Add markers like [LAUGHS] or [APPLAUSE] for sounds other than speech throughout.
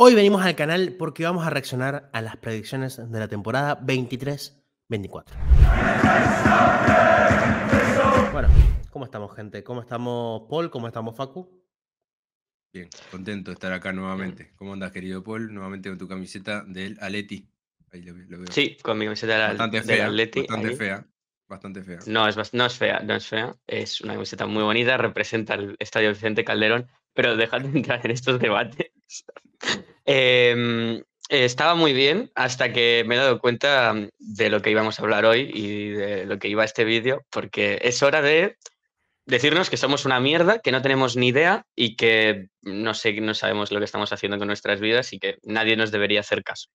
Hoy venimos al canal porque vamos a reaccionar a las predicciones de la temporada 23-24. Bueno, ¿cómo estamos, gente? ¿Cómo estamos, Paul? ¿Cómo estamos, Facu? Bien, contento de estar acá nuevamente. ¿Cómo andas, querido Paul? Nuevamente con tu camiseta del Aleti. Ahí lo, veo. Sí, con mi camiseta del, Aleti. Bastante fea. Bastante fea. No es, no es fea, no es fea. Es una camiseta muy bonita, representa el Estadio Vicente Calderón, pero dejad de entrar en estos debates. Em, estaba muy bien hasta que me he dado cuenta de lo que íbamos a hablar hoy y de lo que iba este vídeo, porque es hora de decirnos que somos una mierda, que no tenemos ni idea y que no, sé, no sabemos lo que estamos haciendo con nuestras vidas y que nadie nos debería hacer caso.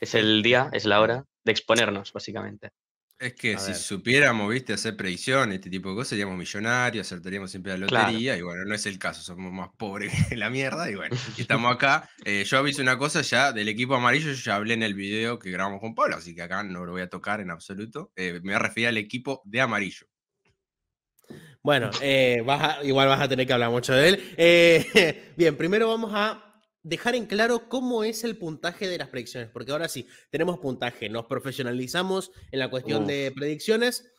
Es el día, es la hora de exponernos, básicamente. Es que si supiéramos, viste, hacer predicción, este tipo de cosas, seríamos millonarios, acertaríamos siempre la lotería, y bueno, no es el caso, somos más pobres [LAUGHS] que la mierda, y bueno, [LAUGHS] estamos acá. Eh, yo aviso una cosa ya del equipo amarillo, yo ya hablé en el video que grabamos con Pablo, así que acá no lo voy a tocar en absoluto. Eh, me refiero al equipo de amarillo. Bueno, eh, vas igual vas a tener que hablar mucho de él. [LAUGHS] bien, primero vamos a dejar en claro cómo es el puntaje de las predicciones, porque ahora sí, tenemos puntaje, nos profesionalizamos en la cuestión de predicciones.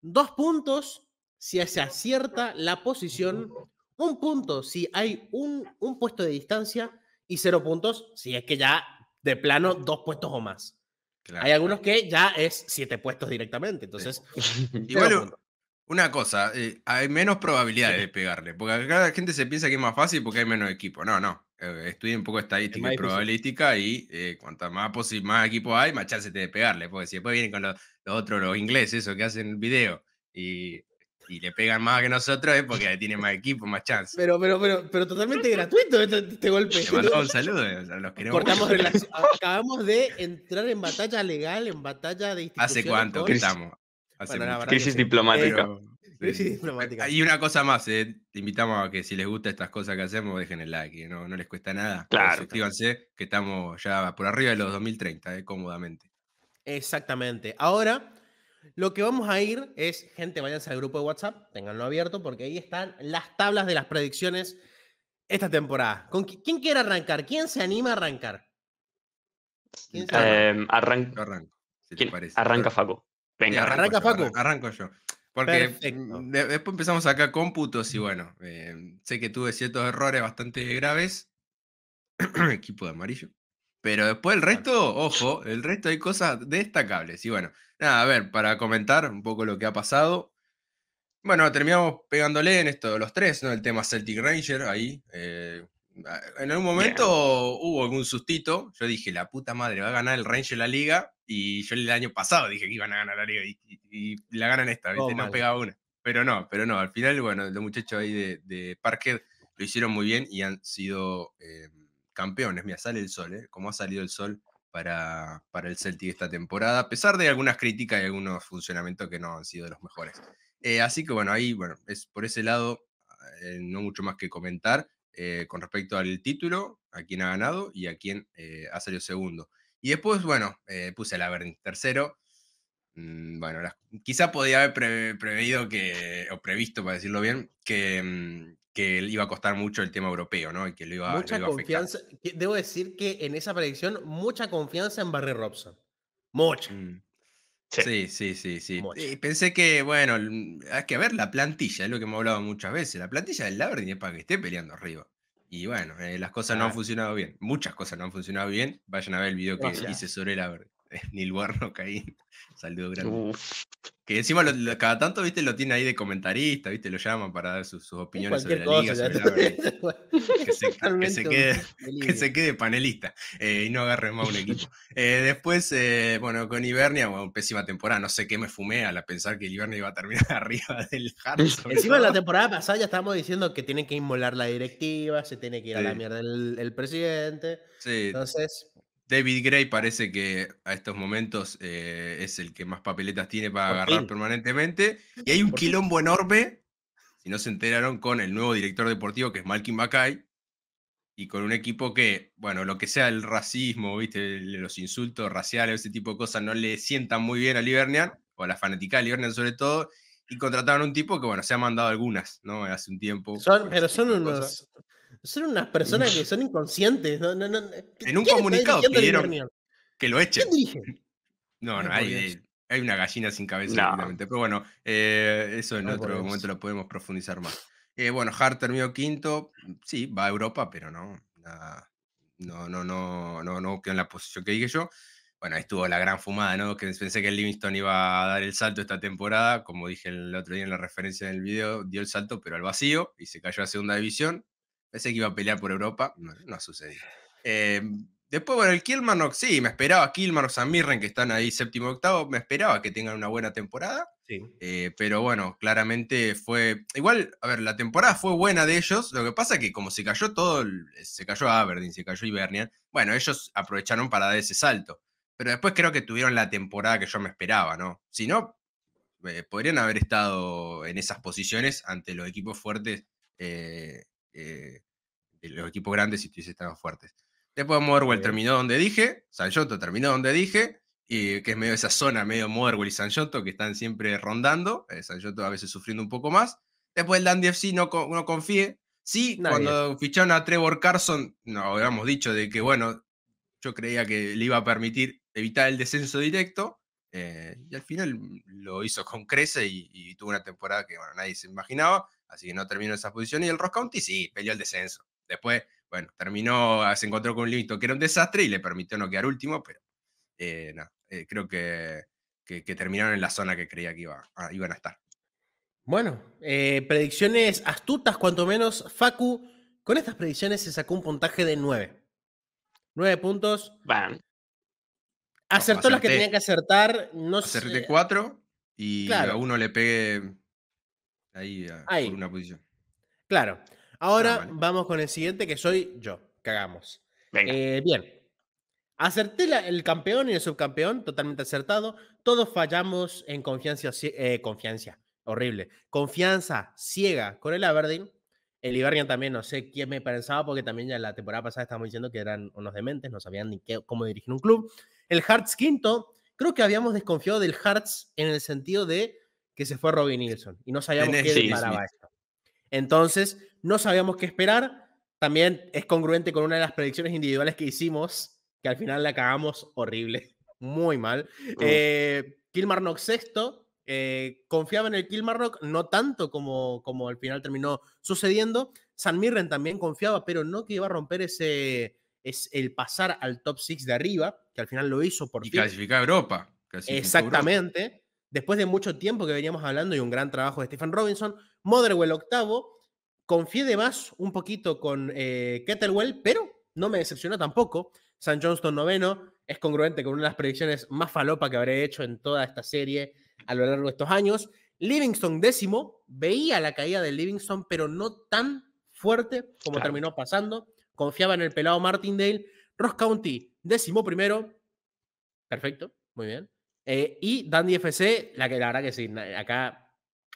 Dos puntos si se acierta la posición, un punto si hay un, un puesto de distancia y cero puntos si es que ya de plano dos puestos o más. hay algunos que ya es siete puestos directamente, entonces... y bueno, Una cosa, eh, hay menos probabilidades de pegarle, porque acá la gente se piensa que es más fácil porque hay menos equipo. No, no. Eh, estudie un poco estadística y probabilística y eh, cuanto más, más equipos hay, más chances te de pegarle, porque si después vienen con los, otros, los ingleses, o que hacen el video y, y, le pegan más que nosotros, es porque tienen más equipo, más chance. Pero, pero, pero, pero totalmente gratuito este, este golpe. Saludos. un saludo, eh, los queremos. [LAUGHS] acabamos de entrar en batalla legal, en batalla de ¿Hace cuánto que estamos? crisis diplomática. Y una cosa más, eh, te invitamos a que si les gusta estas cosas que hacemos, dejen el like, eh, no, no les cuesta nada. Pues claro. Suscríbanse, que estamos ya por arriba de los 2030, eh, cómodamente. Exactamente. Ahora, lo que vamos a ir es, gente, váyanse al grupo de WhatsApp, tenganlo abierto, porque ahí están las tablas de las predicciones esta temporada. ¿Con ¿Quién quiere arrancar? ¿Quién se anima a arrancar? Em, arranco, arranco, si te Parece. Arranca Faco. Venga, arranca, Arranco yo. Porque después empezamos acá cómputos y bueno, eh, sé que tuve ciertos errores bastante graves. [CLEARS THROAT] Equipo de amarillo. Pero después el resto, ojo, el resto hay cosas destacables. Y bueno, nada, a ver, para comentar un poco lo que ha pasado. Bueno, terminamos pegándole en esto los tres, ¿no? El tema Celtic Ranger ahí, eh, en algún momento hubo algún sustito. Yo dije, la puta madre, va a ganar el de la liga. Y yo el año pasado dije que iban a ganar la liga. Y, la ganan esta, no pegaba una. Pero no, pero no. Al final, bueno, los muchachos ahí de, de Parker lo hicieron muy bien y han sido eh, campeones. Mira, sale el sol, ¿eh? Como ha salido el sol para, para el Celtic esta temporada, a pesar de algunas críticas y algunos funcionamientos que no han sido los mejores. Eh, así que bueno, ahí, bueno, es por ese lado, eh, no mucho más que comentar. Eh, con respecto al título, a quién ha ganado y a quién eh, ha salido segundo. Y después, bueno, eh, puse a Laverne tercero. Mm, bueno, quizás quizá podía haber previsto que, o previsto, para decirlo bien, que, mm, que iba a costar mucho el tema europeo, ¿no? Y que lo iba, mucha confianza, a afectar. Debo decir que en esa predicción, mucha confianza en Barry Robson. Mucha. Mm. Sí, sí, sí, sí. Pensé que, bueno, hay que ver la plantilla, es lo que hemos hablado muchas veces. La plantilla del Laverne es para que esté peleando arriba. Y bueno, eh, las cosas no han funcionado bien. Muchas cosas no han funcionado bien. Vayan a ver el video que hice sobre el verdad. [LAUGHS] Neil Warnock ahí. [LAUGHS] Saludo grande. Que encima cada tanto, viste, lo tiene ahí de comentarista, viste, lo llaman para dar sus, opiniones sobre la liga. [LAUGHS] que, se, quede, panelista eh, y no agarre más un equipo. Eh, después, eh, bueno, con Ibernia, pésima temporada. No sé qué me fumé al pensar que Ibernia iba a terminar arriba del jardín. Encima la temporada pasada ya estábamos diciendo que tiene que inmolar la directiva, se tiene que ir a la mierda el, el presidente. Sí. Entonces, David Gray parece que a estos momentos eh, es el que más papeletas tiene para agarrar permanentemente. Y hay un quilombo enorme, si no se enteraron, con el nuevo director deportivo que es Malkin Mackay. Y con un equipo que, bueno, lo que sea el racismo, ¿viste? los insultos raciales, ese tipo de cosas, no le sientan muy bien a Livernian, o a la fanática de sobre todo, y contrataron un tipo que, bueno, se ha mandado algunas, ¿no? Hace un tiempo. pero son unos, son unas personas que son inconscientes. En un comunicado pidieron que lo echen. No, no, eh, hay, una gallina sin cabeza, Pero bueno, eh, eso en otro momento lo podemos profundizar más. Eh, bueno, Hart terminó quinto. Sí, va a Europa, pero no. no, no, no, no, no quedó en la posición que dije yo. Bueno, estuvo la gran fumada, ¿no? Que pensé que el Livingston iba a dar el salto esta temporada. Como dije el otro día en la referencia del video, dio el salto, pero al vacío y se cayó a segunda división. Pensé que iba a pelear por Europa, no, ha sucedido. [SIGHS] Em, después, bueno, el Kilmarnock, sí, me esperaba Kilmarnock, San Mirren, que están ahí séptimo octavo, me esperaba que tengan una buena temporada. Eh, pero bueno, claramente fue. Igual, a ver, la temporada fue buena de ellos. Lo que pasa es que, como se cayó todo, se cayó Aberdeen, se cayó Hibernian. Bueno, ellos aprovecharon para dar ese salto. Pero después creo que tuvieron la temporada que yo me esperaba, ¿no? Si no, eh, podrían haber estado en esas posiciones ante los equipos fuertes eh, eh, los equipos grandes y tuviese tan fuertes. Después Motherwell terminó donde dije, Sanjoto terminó donde dije, y que es medio esa zona, medio Motherwell y Sanjoto, que están siempre rondando, eh, a veces sufriendo un poco más. Después el Dandy FC no, no confíe. Sí, cuando ficharon a Trevor Carson, no habíamos dicho de que, bueno, yo creía que le iba a permitir evitar el descenso directo, eh, y al final lo hizo con crece y, y, tuvo una temporada que bueno, nadie se imaginaba. Así que no terminó en esa posición. Y el Ross County sí, peleó el descenso. Después, bueno, terminó, ah, se encontró con un límite que era un desastre y le permitió no quedar último, pero eh, no, eh, creo que, terminaron en la zona que creía que iba, ah, iban a estar. Bueno, eh, predicciones astutas, cuanto menos. Facu, con estas predicciones se sacó un puntaje de nueve 9 puntos. van Acertó las que tenía que acertar. No acerté cuatro y a uno le pegué Ah, ahí, una posición. Claro. Ah, Ahora vamos con el siguiente, que soy yo. Cagamos. Eh, bien. Acerté el campeón y el subcampeón, totalmente acertado. Todos fallamos en confianza, eh, confianza, horrible. Confianza ciega con el Aberdeen. El Iberian también, no sé quién me pensaba, porque también ya la temporada pasada estábamos diciendo que eran unos dementes, no sabían ni cómo dirigir un club. El Hearts quinto, creo que habíamos desconfiado del Hearts en el sentido de que se fue Robin Nilsson y no sabíamos qué esperar. esto. Entonces, no sabíamos qué esperar. También es congruente con una de las predicciones individuales que hicimos, que al final la cagamos horrible, [LAUGHS] muy mal. Eh, Kilmarnock sexto, eh, confiaba en el Kilmarnock, no tanto como, como al final terminó sucediendo. San Mirren también confiaba, pero no que iba a romper ese, es el pasar al top six de arriba, que al final lo hizo por Y clasificar a Europa. Exactamente después de mucho tiempo que veníamos hablando y un gran trabajo de Stephen Robinson, Motherwell octavo, confié de más un poquito con eh, Kettlewell, pero no me decepcionó tampoco. San Johnston noveno es congruente con una de las predicciones más falopa que habré hecho en toda esta serie a lo largo de estos años. Livingston décimo, veía la caída de Livingston, pero no tan fuerte como terminó pasando. Confiaba en el pelado Martindale. Ross County décimo primero, perfecto, muy bien. Eh, y Dandy FC, la, que, la verdad que sí, acá,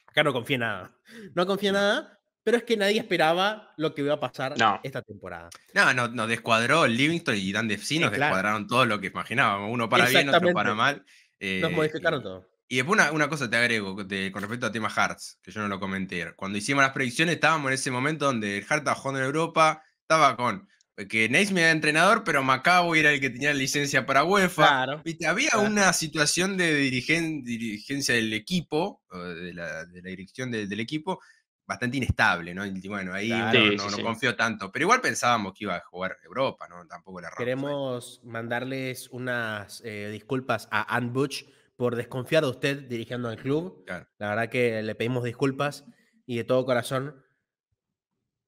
acá no confía nada. No confía mm. nada, pero es que nadie esperaba lo que iba a pasar esta temporada. No, nos no, descuadró Livingston y Dandy FC, eh, nos descuadraron todo lo que imaginábamos, uno para bien, otro para mal. nos eh, modificaron todo. Y después una, una cosa te agrego con respecto al tema Hearts, que yo no lo comenté. Cuando hicimos las predicciones estábamos en ese momento donde el Hearts estaba en Europa, estaba con que me era entrenador, pero Macabo era el que tenía licencia para UEFA. Había ah. una situación de dirigencia del equipo, de la, dirección del equipo, bastante inestable, ¿no? bueno, ahí no, confío tanto. Pero igual pensábamos que iba a jugar Europa, ¿no? Tampoco ¿eh? Queremos mandarles unas eh, disculpas a Ann Butch por desconfiar de usted dirigiendo al club. La verdad que le pedimos disculpas y de todo corazón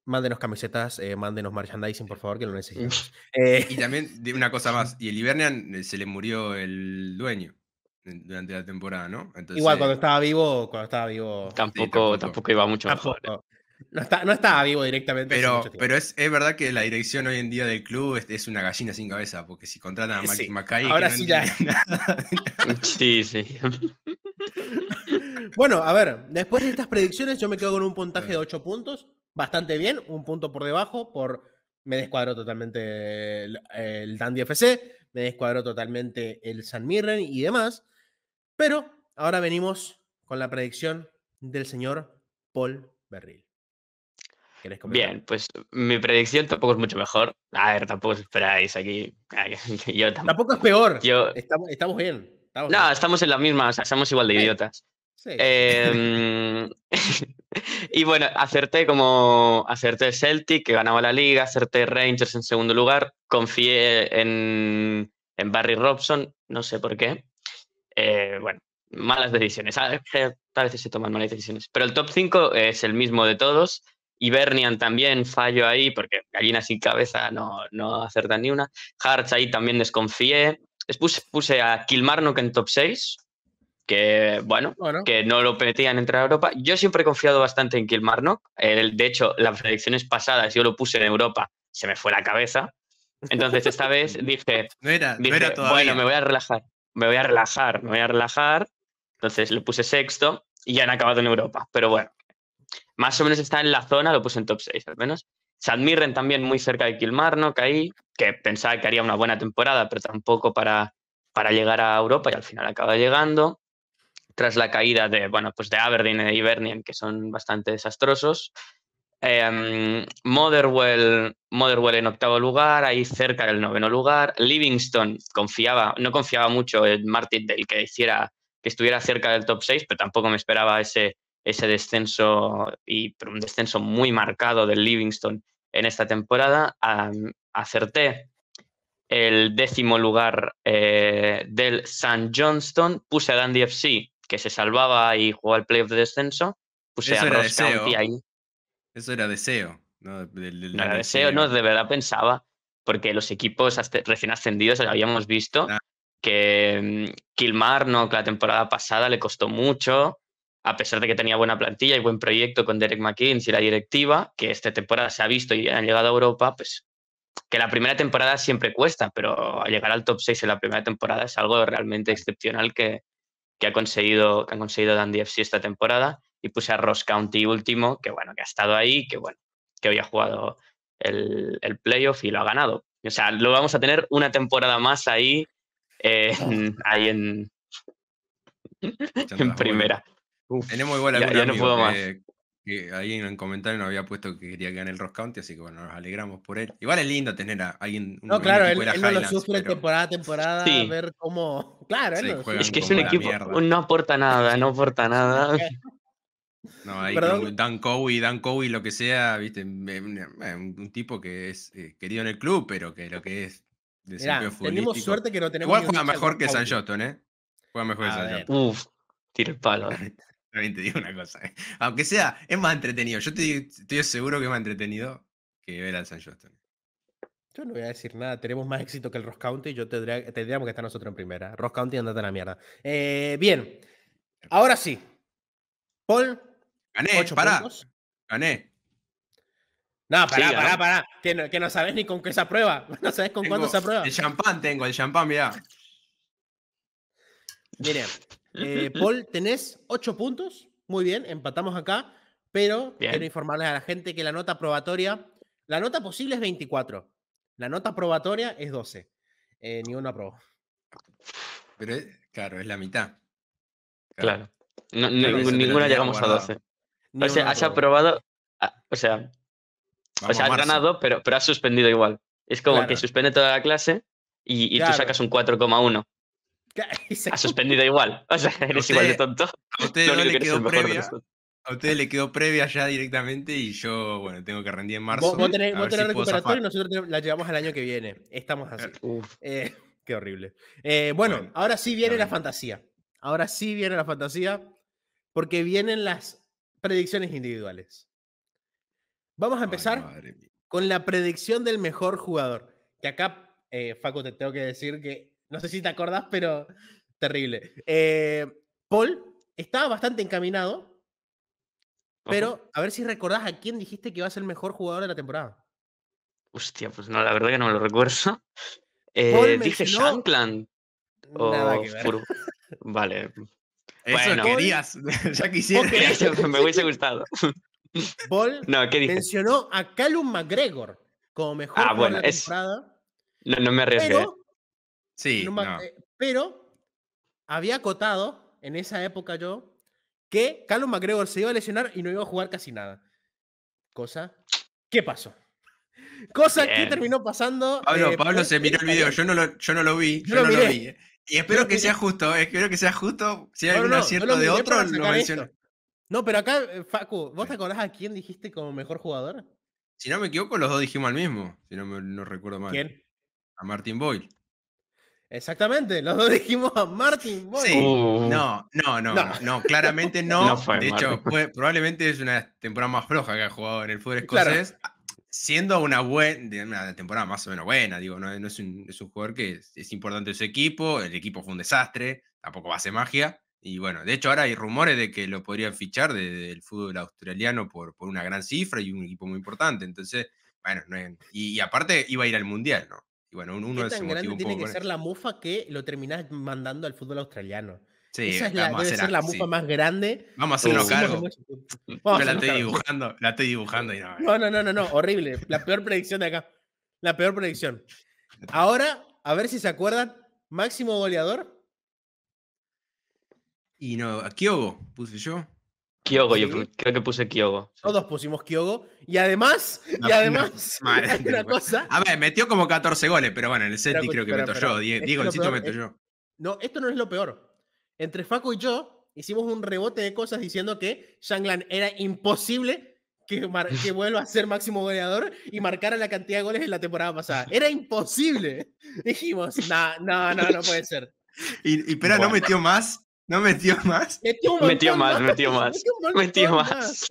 Mándenos camisetas, eh, mándenos merchandising, por favor, que lo necesitamos. [LAUGHS] Eh, y también una cosa más, y el Hibernian eh, se le murió el dueño eh, durante la temporada, ¿no? Igual cuando estaba vivo, cuando estaba vivo. Tampoco, tampoco. iba mucho mejor. No, estaba vivo directamente. Pero, pero es, verdad que la dirección hoy en día del club es, una gallina sin cabeza, porque si contratan a Mac, Ahora sí ya. [LAUGHS] Sí, sí. [LAUGHS] Bueno, a ver, después de estas predicciones yo me quedo con un puntaje de 8 puntos bastante bien, un punto por debajo, por me descuadro totalmente el, Dandy FC, me descuadro totalmente el San Mirren y demás. Pero ahora venimos con la predicción del señor Paul Berril. Bien, pues mi predicción tampoco es mucho mejor. A ver, tampoco esperáis aquí. [LAUGHS] Yo tampoco, es peor. Yo... Estamos, bien. no, estamos en la misma, o sea, somos igual de idiotas. Em, [LAUGHS] y bueno, acerté como acerté Celtic, que ganaba la liga, acerté Rangers en segundo lugar, confié en, Barry Robson, no sé por qué. Eh, bueno, malas decisiones. A, veces se toman malas decisiones. Pero el top 5 es el mismo de todos. Y también falló ahí, porque gallina sin cabeza no, no acertan ni una. Hearts ahí también desconfié. puse a Kilmarnock en top 6, que bueno, que no lo permitían entrar a Europa. Yo siempre he confiado bastante en Kilmarnock. de hecho, las predicciones pasadas yo lo puse en Europa, se me fue la cabeza. Entonces, esta vez [LAUGHS] dije, bueno, me voy a relajar, me voy a relajar, me voy a relajar. Entonces le puse sexto y ya han acabado en Europa. Pero bueno, más o menos está en la zona, lo puse en top 6 al menos. Sadmirren también muy cerca de Kilmarnock ahí, que pensaba que haría una buena temporada, pero tampoco para, para llegar a Europa y al final acaba llegando tras la caída de, bueno, pues de Aberdeen y que son bastante desastrosos. Em, Motherwell, Motherwell en octavo lugar, ahí cerca del noveno lugar. Livingston confiaba, no confiaba mucho en del que hiciera, que estuviera cerca del top 6, pero tampoco me esperaba ese, ese descenso y un descenso muy marcado del Livingston en esta temporada. acerté el décimo lugar eh, del St. Johnston, puse a Dandy FC que se salvaba y jugaba el playoff de descenso, pues se ahí. Eso era deseo. No, era deseo, no, de verdad pensaba. Porque los equipos recién ascendidos habíamos visto que mm, no, que la temporada pasada le costó mucho, a pesar de que tenía buena plantilla y buen proyecto con Derek McKinsey y la directiva, que esta temporada se ha visto y han llegado a Europa, pues que la primera temporada siempre cuesta, pero llegar al top 6 en la primera temporada es algo realmente excepcional que, que ha conseguido, que han conseguido Dandy FC esta temporada. Y puse a Ross County último, que bueno, que ha estado ahí, que bueno, que había jugado el, playoff y lo ha ganado. O sea, lo vamos a tener una temporada más ahí, ahí en, en primera. Uf, muy buena ya, no puedo más que alguien en el comentario nos había puesto que quería ganar el Ross County, así que bueno, nos alegramos por él. Igual es lindo tener a alguien. no, claro, él, no lo sufre temporada a temporada, a ver cómo. Claro, es que es un equipo, no aporta nada, no aporta nada. [LAUGHS] No, ahí Dan Cowie, Dan Cowie, lo que sea, viste, un tipo que es eh, querido en el club, pero que lo que es Tenemos suerte que no tenemos. Igual juega mejor que San Johnston, ¿eh? Juega mejor que San Johnston. Uf, tira el palo. [LAUGHS] También te digo una cosa. Eh. Aunque sea, es más entretenido. Yo estoy seguro que es más entretenido que ver al San Yo no voy a decir nada. Tenemos más éxito que el Ross County. Yo tendría, tendríamos que estar nosotros en primera. Ross County, andate a la mierda. Eh, bien. Ahora sí. Paul. Gané, ocho pará. Gané. No, pará, pará, Que no, sabes ni con qué se aprueba. [LAUGHS] No sabes con cuándo se aprueba. El champán tengo, el champán, mira mire eh, Paul, tenés 8 puntos. Muy bien, empatamos acá. Pero quiero informarles a la gente que la nota probatoria, la nota posible es 24. La nota probatoria es 12. Eh, ni uno aprobó. Pero claro, es la mitad. Claro. ninguna llegamos a 12. No ah, o sea, has aprobado. O sea, has ganado, pero, pero has suspendido igual. Es como que suspende toda la clase y, y tú sacas un 4,1. [LAUGHS] Ha [LAUGHS] suspendido igual. [LAUGHS] O sea, eres igual de tonto. A usted le quedó previa. A ustedes le quedó previa ya directamente y yo, bueno, tengo que rendir en marzo. Vos, tenés, vos y nosotros la llevamos al año que viene. Estamos así. Eh, eh, qué horrible. Eh, bueno, ahora sí viene la fantasía. Ahora sí viene la fantasía porque vienen las predicciones individuales. Vamos a empezar con la predicción del mejor jugador. Que acá, Facu, te tengo que decir que no sé si te acordás, pero terrible. Eh, Paul estaba bastante encaminado, pero a ver si recordás a quién dijiste que iba a ser el mejor jugador de la temporada. Hostia, pues no, la verdad que no me lo recuerdo. [LAUGHS] Eh, dije Shankland. O Vale. Eso bueno. querías, [LAUGHS] ya quisiera. [LAUGHS] me hubiese gustado. Paul mencionó a Callum McGregor como mejor ah, jugador de la es... temporada. No, no me arriesgué. Sí. Eh, pero había acotado en esa época yo que Carlos McGregor se iba a lesionar y no iba a jugar casi nada. Cosa ¿Qué pasó. [LAUGHS] Cosa que terminó pasando. Pablo, eh, Pablo se miró el video, yo no lo, vi, yo, no lo vi. Eh, y espero que sea justo, espero que sea justo. Si hay no, acierto de otro, lo menciono. No, pero acá, Facu, ¿vos te acordás a quién dijiste como mejor jugador? Si no me equivoco, los dos dijimos al mismo, si no, me, no recuerdo mal. ¿Quién? A Martin Boyle. Exactamente, los [LAUGHS] dos dijimos a Martin Boy. Uh. no, no, no, no, claramente [LAUGHS] no. de hecho, probablemente es una temporada más floja que ha jugado en el fútbol escocés. Siendo una buena, una temporada más o menos buena, digo, no, es, un, jugador que es, importante en su equipo, el equipo fue un desastre, tampoco va a ser magia, y bueno, de hecho ahora hay rumores de que lo podrían fichar del fútbol australiano por, una gran cifra y un equipo muy importante. Entonces, bueno, y, aparte iba a ir al Mundial, ¿no? bueno, uno tan tiene que ser la mufa que lo terminás mandando al fútbol australiano? Sí, Esa es la, debe ser la mufa más grande. Vamos a hacerlo cargo. [LAUGHS] la estoy dibujando, la y no. No, no, eh. no, no, [LAUGHS] horrible. La peor predicción de acá. La peor predicción. Ahora, a ver si se acuerdan, máximo goleador. Y no, a Kyogo puse yo. Kyogo, yo creo que puse Kyogo. Todos pusimos Kyogo. Y además, y ah, además, [LAUGHS] A ver, metió como 14 goles, pero bueno, en el Celtic creo que meto yo. Diego, el sitio meto eh, yo. No, esto no es lo peor. Entre Faco y yo hicimos un rebote de cosas diciendo que Shanglan era imposible que, vuelva a ser máximo goleador y marcara la cantidad de goles en la temporada pasada. Era imposible. [LAUGHS] Dijimos, no, no, no, no puede ser. Y, y no metió más ¿No metió más? Metió, metió más, metió más. Metió más.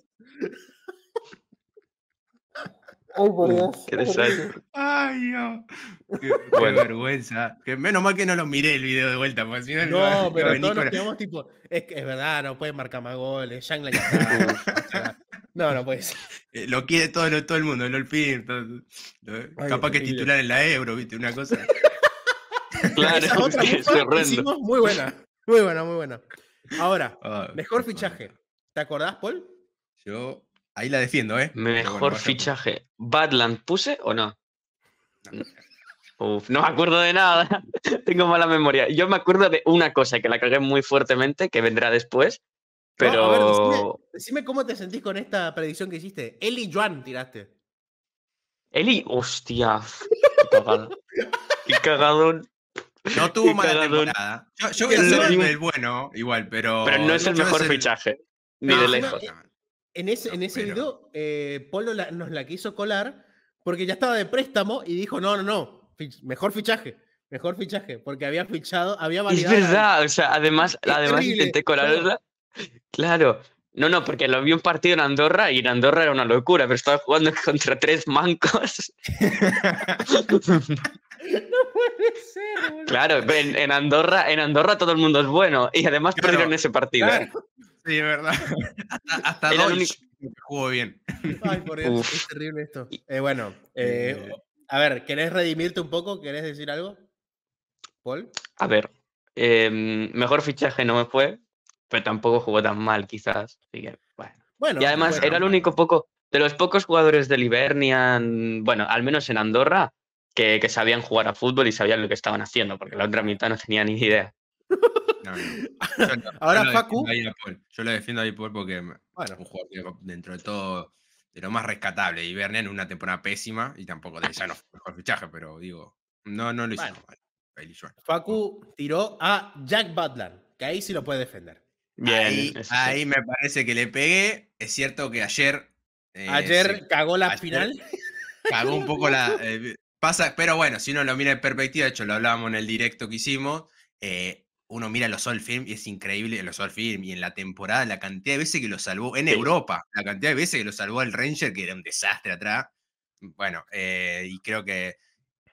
Ay, por Dios. Qué desastre. Ay, no. Qué, vergüenza. Que menos mal que no lo miré el video de vuelta, porque si no. No, pero todos nos quedamos tipo. Es, que es verdad, no puede marcar más goles. No, no puede ser. Eh, lo quiere todo, todo el mundo, el Olpin. Capaz que titular en la Euro, ¿viste? Una cosa. claro, [LAUGHS] es horrendo. muy buena. Muy bueno, muy bueno. Ahora, ah, mejor fichaje. ¿Te acordás, Paul? Yo ahí la defiendo, ¿eh? Mejor fichaje. ¿Badland puse o no? Uf, no me acuerdo de nada. [LAUGHS] Tengo mala memoria. Yo me acuerdo de una cosa que la cagué muy fuertemente, que vendrá después. Pero. a ver, decime, cómo te sentís con esta predicción que hiciste. Eli Juan tiraste. Eli, hostia. Qué [LAUGHS] Qué cagadón. No [LAUGHS] tuvo mala temporada. Yo, yo voy a ser el, bueno, igual, pero. Pero no es el mejor fichaje, ni de lejos. en ese, en ese video, eh, Polo nos la quiso colar porque ya estaba de préstamo y dijo: no, no, no, mejor fichaje. Mejor fichaje, porque había fichado, había validado. Es verdad, o sea, además, además intenté colarla. Claro, no, no, porque lo vi un partido en Andorra y en Andorra era una locura, pero estaba jugando [LAUGHS] contra tres mancos. [LAUGHS] [LAUGHS] Claro, en, Andorra, en Andorra todo el mundo es bueno y además perdieron ese partido. ¿eh? Sí, es verdad. hasta, jugó bien. Ay, por eso, es terrible esto. Eh, bueno, eh, a ver, ¿querés redimirte un poco? ¿Quieres decir algo? Paul. A ver, em, mejor fichaje no me fue, pero tampoco jugó tan mal, quizás. bueno. y además era el único poco, de los pocos jugadores del Ibernian, bueno, al menos en Andorra, que, sabían jugar a fútbol y sabían lo que estaban haciendo, porque la otra mitad no tenía ni idea. [LAUGHS] Ahora, Facu. Yo lo defiendo a Paul porque mm, es un jugador dentro de todo de lo más rescatable. Y Bernier en una temporada pésima y tampoco de ya no mejor fichaje, pero digo, no, no lo hicieron mal. Facu tiró a Jack Butler, que ahí sí lo puede defender. Bien, ahí, me parece que le pegué. Es cierto que ayer. Eh, ayer cagó la final. Cagó un poco la. Eh, Pasa, pero bueno, si uno lo mira en perspectiva, de hecho lo hablábamos en el directo que hicimos, eh, uno mira los All Film y es increíble los All Film y en la temporada la cantidad de veces que lo salvó, en Europa, la cantidad de veces que lo salvó el Ranger, que era un desastre atrás. Bueno, eh, y creo que,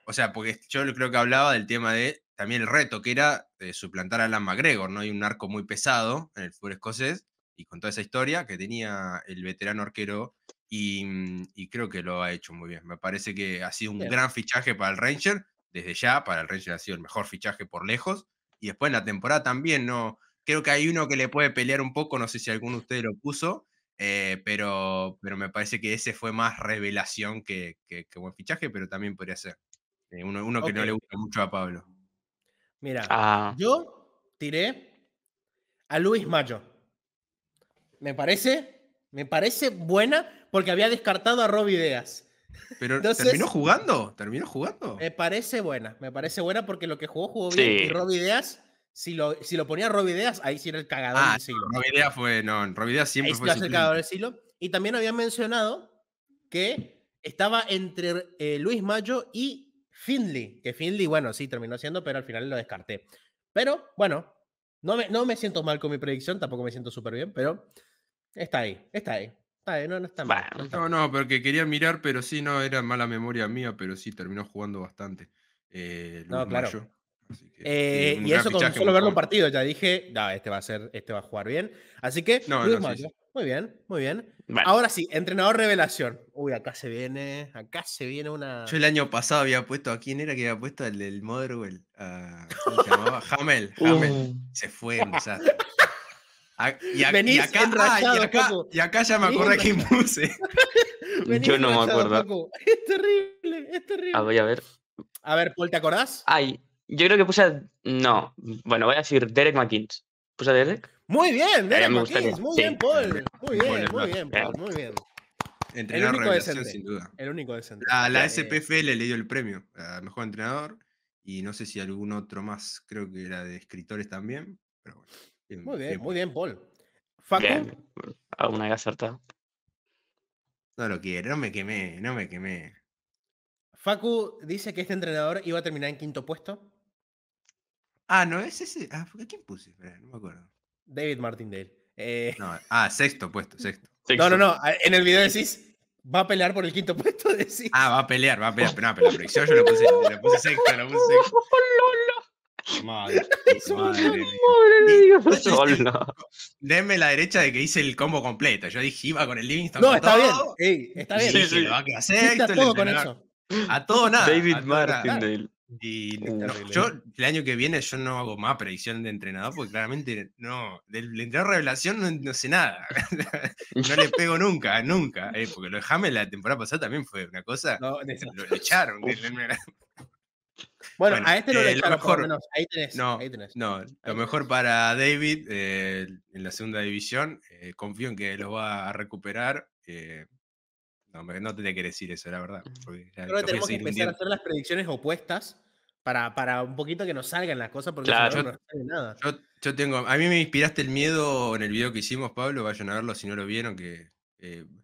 o sea, porque yo creo que hablaba del tema de también el reto que era de eh, suplantar a Alan McGregor, ¿no? Hay un arco muy pesado en el fútbol escocés y con toda esa historia que tenía el veterano arquero Mm, y, creo que lo ha hecho muy bien. Me parece que ha sido un gran fichaje para el Ranger, desde ya, para el Ranger ha sido el mejor fichaje por lejos, y después en la temporada también, no creo que hay uno que le puede pelear un poco, no sé si alguno de [LAUGHS] ustedes lo puso, eh, pero, pero me parece que ese fue más revelación que, buen fichaje, pero también podría ser. Eh, uno, que no le gusta mucho a Pablo. Mira, ah. yo tiré a Luis Mayo. Me parece, me parece buena porque había descartado a Rob Ideas Pero [LAUGHS] terminó jugando, terminó jugando. Me parece buena, me parece buena porque lo que jugó, jugó bien. Y Rob Ideas, si lo, si lo ponía Rob Ideas ahí sí era el cagador ah, del siglo. fue, no, Rob Ideas siempre fue el cagador del siglo. Y también había mencionado que estaba entre eh, Luis Mayo y Finley, que Finley, bueno, sí terminó siendo, pero al final lo descarté. Pero bueno, no me, no me siento mal con mi predicción, tampoco me siento súper bien, pero está ahí, está ahí no, no está no, porque quería mirar, pero sí, no, era mala memoria mía, pero sí, terminó jugando bastante. Eh, no, claro. Eh, y eso con solo verlo un partido, ya dije, no, este va a ser, este va a jugar bien. Así que, muy bien, muy bien. Ahora sí, entrenador revelación. Uy, acá se viene, acá se viene una. Yo el año pasado había puesto a quién era que había puesto el del Motherwell. se llamaba [LAUGHS] Hamel. Hamel. Uh. Se fue, un Ah, y, acá, ya me acordé que puse. [LAUGHS] Yo no me acuerdo. Es terrible, es terrible. Ah, a ver. A ver, Paul, ¿te acordás? Ay, yo creo que puse. No, bueno, voy a decir Derek McKinsey. ¿Puse a Derek? Muy bien, eh, Derek McKinsey! Muy bien, Paul. Muy bien, muy bien, Paul. Muy bien. Entrenador el único Sin duda. El único decente. La, la eh, SPFL le dio el premio al mejor entrenador. Y no sé si algún otro más. Creo que era de escritores también. Pero bueno. Muy bien, em, muy bien, Paul. Facu. a Aún hay acertado. No lo quiere, no me quemé, no me quemé. Facu dice que este entrenador iba a terminar en quinto puesto. Ah, no, es ese. Ah, ¿Quién puse? No me acuerdo. David Martindale. Eh. No, ah, sexto puesto, sexto. No, no, no. En el video decís. ¿Va a pelear por el quinto [LAUGHS] puesto? Decís. Ah, va a pelear, va a pelear. Pero no, pero la proyección yo lo puse, lo puse sexto, lo puse [LAUGHS] oh, [LAUGHS] Madre, madre [LAUGHS] Denme la derecha de que hice el combo completo. Yo dije, iba con el Livingston. No, está bien. está bien. Sí, sí. a todo con A todo nada. David Martin Martindale. Uh, yo el año que viene yo no hago más predicción de entrenador porque claramente no, del, entrenador revelación no, sé nada. [LAUGHS] no le pego nunca, nunca. Eh, porque lo de James la temporada pasada también fue una cosa. No, lo, echaron. Bueno, a este eh, lo, mejor, Ahí tenés, no, lo mejor para David eh, en la segunda división. Eh, confío en que lo va a recuperar. no, no tenía que decir eso, la verdad. Creo que tenemos que empezar a hacer las predicciones opuestas para, un poquito que nos salgan las cosas, porque yo, no nada. tengo, a mí me inspiraste el miedo en el video que hicimos, Pablo. Vayan a verlo si no lo vieron, que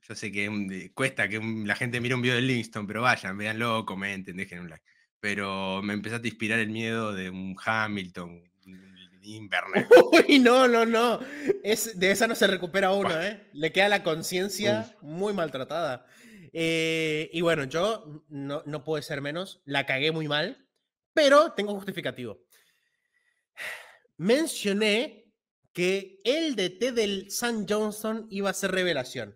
yo sé que cuesta que la gente mire un video de Livingston, pero vayan, véanlo, comenten, dejen un like pero me empezó a inspirar el miedo de un Hamilton, un [LAUGHS] Uy, no, no, no. Es, de esa no se recupera uno, ¿eh? Le queda la conciencia muy maltratada. Eh, y bueno, yo no, no puede ser menos, la cagué muy mal, pero tengo justificativo. Mencioné que el DT del San Johnson iba a ser revelación.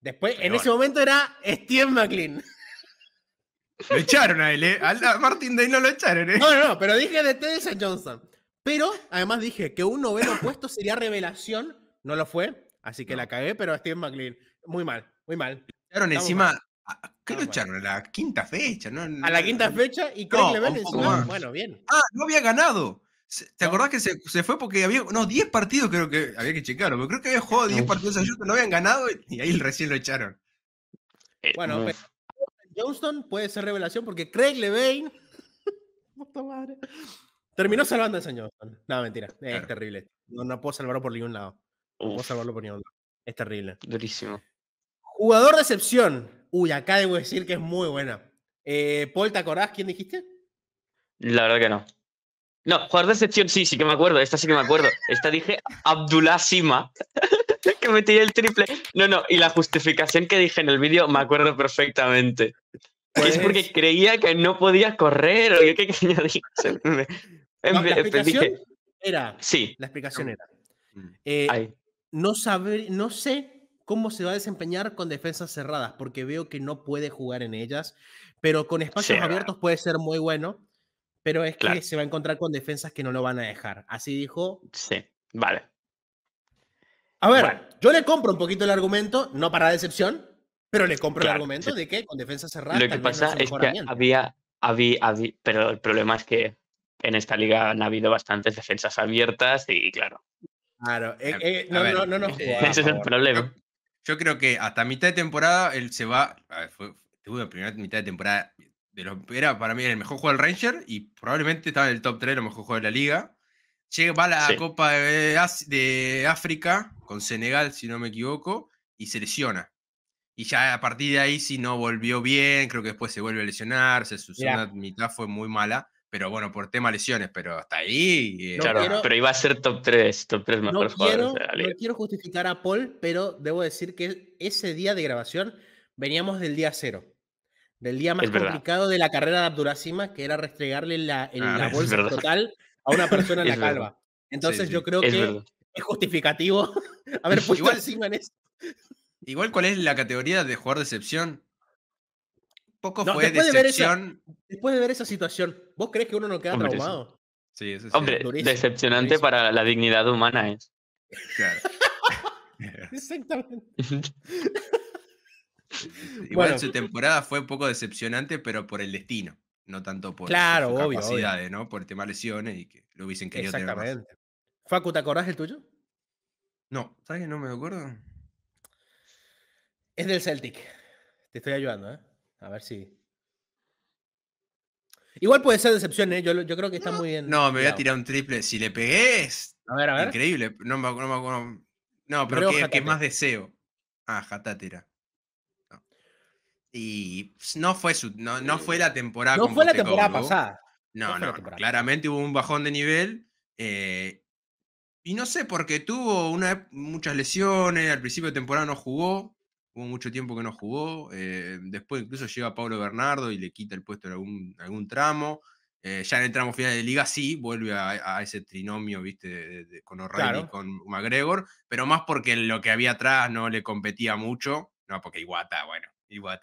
Después, en ese momento era Steve McLean. Lo echaron a él, ¿eh? A Martin Day no lo echaron, ¿eh? No, no, no, pero dije de Tessa Johnson. Pero además dije que un noveno puesto sería revelación. No lo fue, así que la cagué, pero a Steve McLean. Muy mal, muy mal. Echaron encima. ¿Qué lo echaron? A la quinta fecha, ¿no? a la quinta fecha y Craig Level Bueno, bien. Ah, no había ganado. ¿Te acordás que se, fue porque había, no, 10 partidos creo que había que checarlo, pero creo que había jugado 10 partidos a no habían ganado y ahí recién lo echaron. Eh, bueno, pero Johnston puede ser revelación porque Craig Levine. [LAUGHS] Terminó salvando a San Johnston. No, mentira. Es terrible. No, no, puedo salvarlo por ningún lado. No puedo salvarlo por ningún lado. Es terrible. Durísimo. Jugador de excepción. Uy, acá debo decir que es muy buena. Eh, Paul, Tacorás, quién dijiste? La verdad que no. No, jugador de excepción sí, sí que me acuerdo. Esta sí que me acuerdo. Esta dije Abdullah [LAUGHS] que metí el triple. No, no, y la justificación que dije en el vídeo me acuerdo perfectamente. es porque pues creía que no podía correr o yo qué era. Sí. La explicación mm. era. Eh, no, saber, no sé cómo se va a desempeñar con defensas cerradas, porque veo que no puede jugar en ellas, pero con espacios abiertos puede ser muy bueno pero es que se va a encontrar con defensas que no lo van a dejar. Así dijo. Sí, vale. A ver, yo le compro un poquito el argumento, no para decepción, pero le compro el argumento de que con defensas cerradas Lo que pasa es, que había, había, pero el problema es que en esta liga han habido bastantes defensas abiertas y claro. Claro, eh, em, eh, no, no, no, [LAUGHS] Ese es el problema. Yo, creo que hasta mitad de temporada él se va. fue, tuvo la primera mitad de temporada pero era para mí el mejor jugador del Ranger y probablemente estaba en el top 3 de los mejores de la liga. Llega, va a la Copa de, de, África con Senegal, si no me equivoco, y se lesiona. Y ya a partir de ahí, si no volvió bien, creo que después se vuelve a lesionar, se, su mitad fue muy mala pero bueno, por tema lesiones, pero hasta ahí. Eh, claro, pero iba a ser top 3, top 3 mejor. no quiero justificar a Paul, pero debo decir que ese día de grabación veníamos del día cero. Del día más complicado de la carrera de Abdurazima, que era restregarle la, ah, [LAUGHS] bolsa total a una persona [LAUGHS] en la calva. Entonces yo creo que es justificativo [LAUGHS] haber puesto igual, encima en eso. Igual, ¿cuál es la categoría de jugar decepción? Poco fue después decepción. después de ver esa situación, ¿vos crees que uno no queda traumado? Sí, eso sí. Hombre, decepcionante para la dignidad humana es. ¿eh? Claro. Exactamente. [LAUGHS] Igual su temporada fue un poco decepcionante, pero por el destino, no tanto por claro, sus capacidades, ¿no? Por el tema lesiones y que lo hubiesen querido tener Facu, ¿te acordás del tuyo? No, ¿sabes que no me acuerdo? Es del Celtic. Te estoy ayudando, ¿eh? A ver si. Igual puede ser decepción, ¿eh? Yo, yo creo que está muy bien. No, me voy a tirar un triple. Si le pegues. A Increíble. No No, pero ¿qué, ¿qué, más deseo? Ah, Jatatera. Y pues, no fue, no, fue la temporada. No fue la temporada pasada. No, no, claramente hubo un bajón de nivel. Eh, y no sé, porque tuvo muchas lesiones, al principio de temporada no jugó, hubo mucho tiempo que no jugó, eh, después incluso llega Pablo Bernardo y le quita el puesto en algún, algún tramo. Eh, ya en el tramo final de liga sí, vuelve a, ese trinomio, viste, con O'Reilly y con McGregor, pero más porque lo que había atrás no le competía mucho, no, porque Iguata, bueno, y what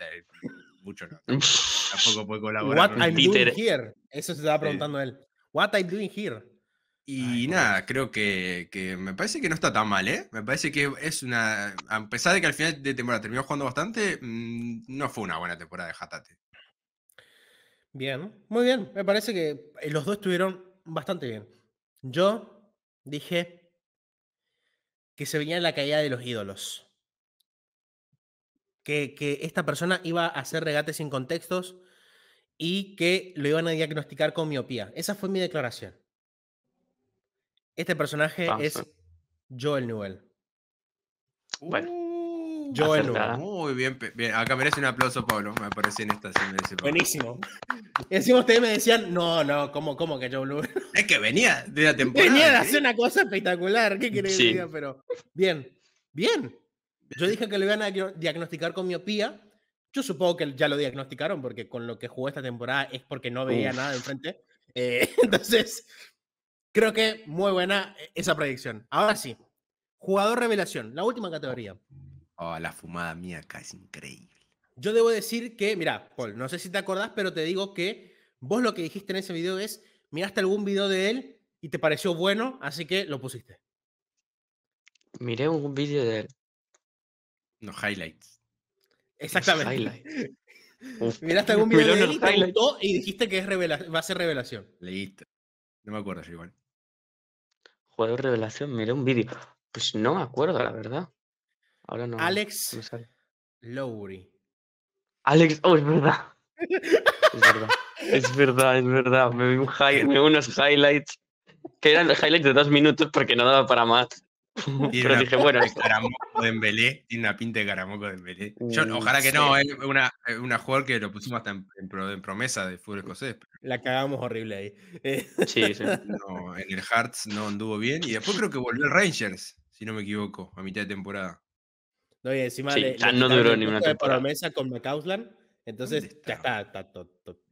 mucho no. [LAUGHS] Tampoco puede colaborar. What I'm doing here. Eso se estaba preguntando él. What I'm doing here. Y nada, creo que, que, me parece que no está tan mal, ¿eh? Me parece que es una. A pesar de que al final de temporada terminó jugando bastante, mm, no fue una buena temporada de Hatate. Bien, muy bien. Me parece que eh, los dos estuvieron bastante bien. Yo dije que se venía la caída de los ídolos que, esta persona iba a hacer regates sin contextos y que lo iban a diagnosticar con miopía. Esa fue mi declaración. Este personaje ah, es Joel Newell. Bueno. Uh, Joel Newell. Muy bien, bien. Acá merece un aplauso, Pablo. Me apareció en esta. Buenísimo. Decimos, ustedes me decían, no, no, ¿cómo, cómo que Joel Newell? Es que venía de la temporada. [LAUGHS] Venía de hacer una cosa espectacular. ¿Qué querés decir? Pero bien, bien. Yo dije que lo iban a diagnosticar con miopía. Yo supongo que ya lo diagnosticaron porque con lo que jugó esta temporada es porque no veía nada de enfrente. Eh, [LAUGHS] entonces, creo que muy buena eh, esa predicción. Ahora sí, jugador revelación, la última categoría. Oh, la fumada mía acá es increíble. Yo debo decir que, mira, Paul, no sé si te acordás, pero te digo que vos lo que dijiste en ese video es, miraste algún video de él y te pareció bueno, así que lo pusiste. Miré un video de él. No, highlights. Exactamente. [LAUGHS] Miraste algún video de él y dijiste que va a ser revelación. Leíste. No me acuerdo yo igual. Jugador revelación, miré un vídeo. Pues no me acuerdo, la verdad. Ahora no. Alex Lowry. Alex, oh, es verdad. es verdad. Es verdad, es verdad. Me vi, me vi unos highlights que eran highlights de dos minutos porque no daba para más. [LAUGHS] Tiene Pero dije, bueno. Caramoco de tiene una pinta de Caramoco de Belé. Mm, ojalá que no, es una, una jugador que lo pusimos hasta en, promesa de fútbol escocés. La cagamos horrible ahí. Sí, [LAUGHS] en el Hearts no anduvo bien y después creo que volvió el Rangers, si no me equivoco, a mitad de temporada. No, y encima le, no duró ni una temporada. promesa con McCausland, entonces ya está,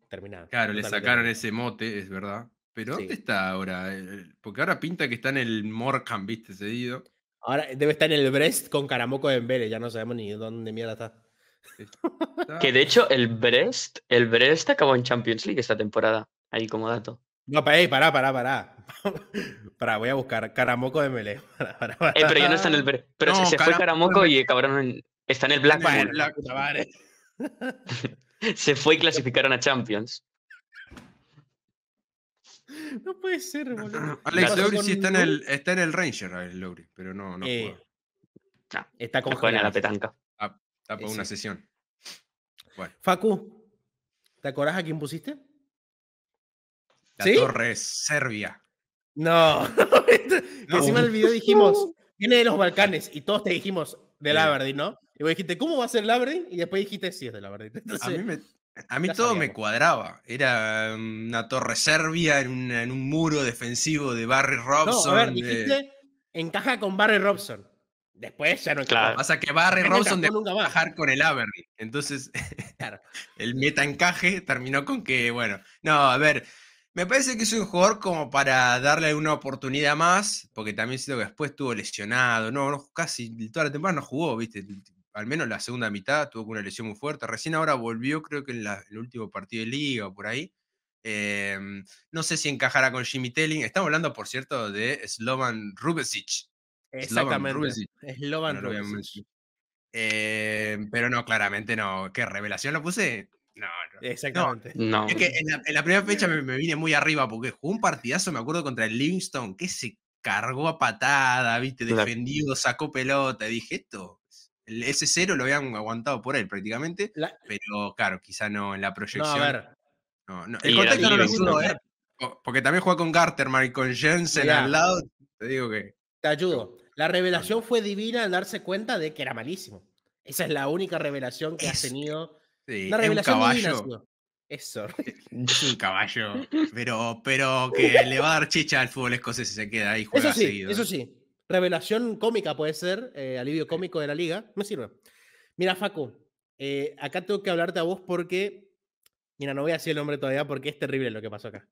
terminado. Claro, le sacaron ese mote, es verdad. Pero ¿dónde está ahora? Eh, porque ahora pinta que está en el Morcan, viste, cedido. Ahora debe estar en el Brest con Caramoco de Vélez, ya no sabemos ni dónde mierda está. Que de hecho el [LAUGHS] Brest, el Brest acabó en Champions League esta temporada, ahí como dato. No, para, pará, para, pará. Para, [LAUGHS] voy a buscar Caramoco de Mele. pero ya no está en el Brest. Pero se, fue Caramoco y acabaron Está en el Blackpool. [LAUGHS] se fue y clasificaron a Champions. [LAUGHS] No puede ser, boludo. [CLEARS THROAT] Alex Lowry sí está en el, Ranger, Alex pero no, no eh, está con a la petanca. Ah, está una sesión. Facu, ¿te acordás a quién pusiste? La Torre Serbia. [LAUGHS] No, encima del video dijimos, viene de los Balcanes, y todos te dijimos de Aberdeen, ¿no? Y vos dijiste, ¿cómo va a ser el Y después dijiste, sí, es de Aberdeen. Entonces, [LAUGHS] a mí me, a mí todo me cuadraba. Era mm, una torre serbia en, un muro defensivo de Barry Robson. No, a ver, dijiste, encaja con Barry Robson. Después ya no Claro. Pasa que Barry Robson dejó encajar con el Avery. Entonces, [LAUGHS] el meta encaje terminó con que, bueno, no, a ver. Me parece que es un jugador como para darle una oportunidad más, porque también siento que después estuvo lesionado, no, no casi toda la temporada no jugó, viste, al menos la segunda mitad, tuvo una lesión muy fuerte. Recién ahora volvió, creo que en, la, el último partido de liga o por ahí. Em, no sé si encajará con Jimmy Telling. Estamos hablando, por cierto, de Slovan Rubesic. Exactamente. Slovan Rubesic. Em, pero no, claramente no. ¿Qué revelación lo puse? No, no. Exactamente. No. Es que en la, primera fecha me, vine muy arriba porque jugó un partidazo, me acuerdo, contra el Livingston, que se cargó a patada, viste, defendido, sacó pelota. Dije, esto ese cero lo habían aguantado por él prácticamente, pero claro, quizá no en la proyección. a ver. El contexto no lo eh. Porque también juega con Garterman y con Jensen al lado. Te digo que. Te ayudo. La revelación fue divina al darse cuenta de que era malísimo. Esa es la única revelación que ha has tenido. Una revelación eh, un caballo. Eso. un caballo. Pero, pero que le va a dar chicha al fútbol escocés si se queda ahí juega eso Eso ¿eh? sí, Revelación cómica puede ser, eh, alivio cómico de la liga. Me sirve. Mira, Facu, eh, acá tengo que hablarte a vos porque. Mira, no voy a decir el nombre todavía porque es terrible lo que pasó acá.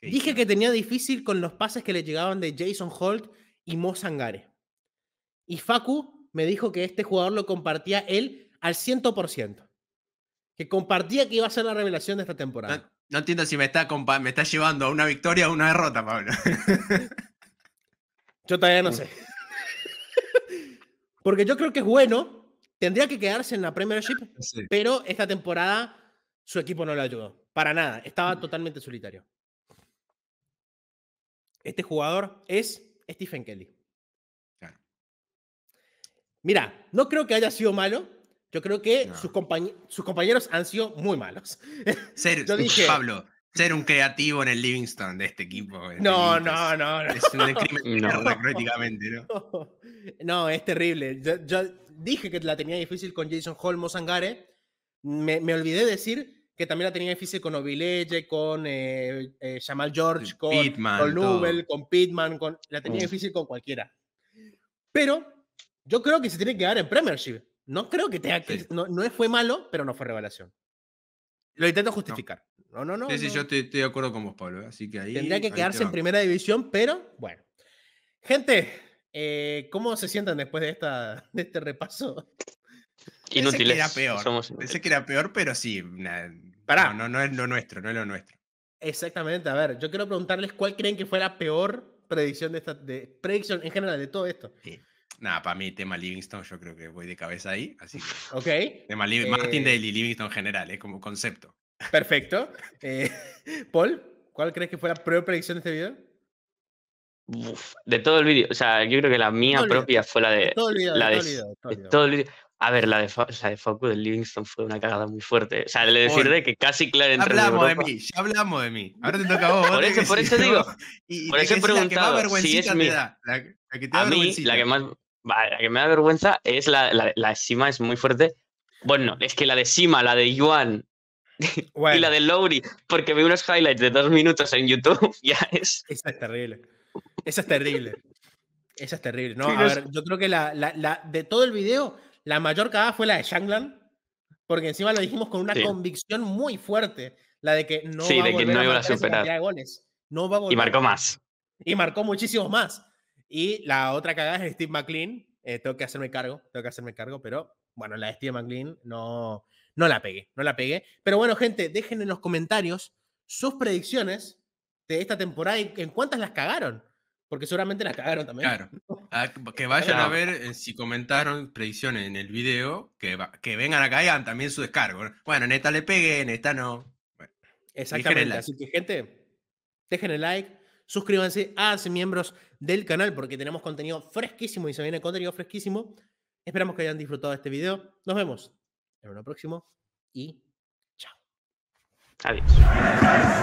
Dije que tenía difícil con los pases que le llegaban de Jason Holt y Mo Sangare. Y Facu me dijo que este jugador lo compartía él al 100%. Que compartía que iba a ser la revelación de esta temporada. No, entiendo si me está, me está llevando a una victoria o a una derrota, Pablo. [LAUGHS] Yo todavía no mm. sé. [LAUGHS] Porque yo creo que es bueno, tendría que quedarse en la Premiership, pero esta temporada su equipo no lo ayudó. Para nada, estaba mm. totalmente solitario. Este jugador es Stephen Kelly. Mira, no creo que haya sido malo. Yo creo que sus, compañeros han sido muy malos. [LAUGHS] Serio yo dije, Pablo, ser un creativo en el Livingston de este equipo. no, no, no, Es un crimen [LAUGHS] no. prácticamente, ¿no? [LAUGHS] ¿no? es terrible. Yo, yo, dije que la tenía difícil con Jason Holmes Angare. Me, me, olvidé decir que también la tenía difícil con Ovileye, con eh, eh Jamal George, con, con Nubel, con Pitman. Con, la tenía difícil con cualquiera. Pero yo creo que se tiene que dar en Premiership. No creo que tenga que. No, no fue malo, pero no fue revelación. Lo intento justificar. No, no, no. sí, sí, yo estoy, de acuerdo con vos, Pablo. ¿eh? Así que ahí. Tendría que quedarse en primera división, pero bueno. Gente, eh, ¿cómo se sientan después de, esta, de este repaso? Inútiles. [LAUGHS] Pensé que era peor. Pensé que era peor, pero sí. Pará. No, no, es lo nuestro, no es lo nuestro. Exactamente. A ver, yo quiero preguntarles cuál creen que fue la peor predicción de esta. predicción en general de todo esto. Sí. Nada, para mí, tema Livingston, yo creo que voy de cabeza ahí. Así que. [LAUGHS] ok. Tema Liv eh... Martin Daly, Livingston en general, ¿eh? como concepto. Perfecto. Eh, [LAUGHS] Paul, ¿cuál crees que fue la propia predicción de este video? de todo el vídeo, o sea, yo creo que la mía propia fue la de. Todo la de, todo el vídeo. A ver, la de, o de Livingstone del Livingston fue una cagada muy fuerte. O sea, le decir que casi Claire Ya Hablamos de mí, ya hablamos de mí. Ahora te toca a vos. [LAUGHS] por eso, por digo. por eso he preguntado. La que más si es da, la, que te da a mí, la que más, la que me da vergüenza es la, la, de Sima, es muy fuerte. Bueno, es que la de Sima, la de Yuan [LAUGHS] y la de Lowry, porque vi unos highlights de dos minutos en YouTube, [LAUGHS] ya es. Esa es terrible. Esa es terrible. Esa es terrible. No, a ver, yo creo que la, de todo el video, la mayor cagada fue la de Shanglan, porque encima lo dijimos con una convicción muy fuerte, la de que no iba a superar. De goles. y marcó más. Y marcó muchísimos más. Y la otra cagada es Steve McLean. Eh, tengo que hacerme cargo, tengo que hacerme cargo, pero bueno, la de Steve McLean no, no la pegué, no la pegué. Pero bueno, gente, dejen en los comentarios sus predicciones de esta temporada y en cuántas las cagaron. Porque seguramente las cagaron también. Claro. Ah, que vayan a ver eh, si comentaron predicciones en el video, que, vengan a y también su descargo. Bueno, Neta le pegué, Neta no. Exactamente. Así que, gente, dejen el like, Suscríbanse, ser miembros del canal porque tenemos contenido fresquísimo y se viene contenido fresquísimo. Esperamos que hayan disfrutado de este video. Nos vemos en una próximo y chao. Adiós.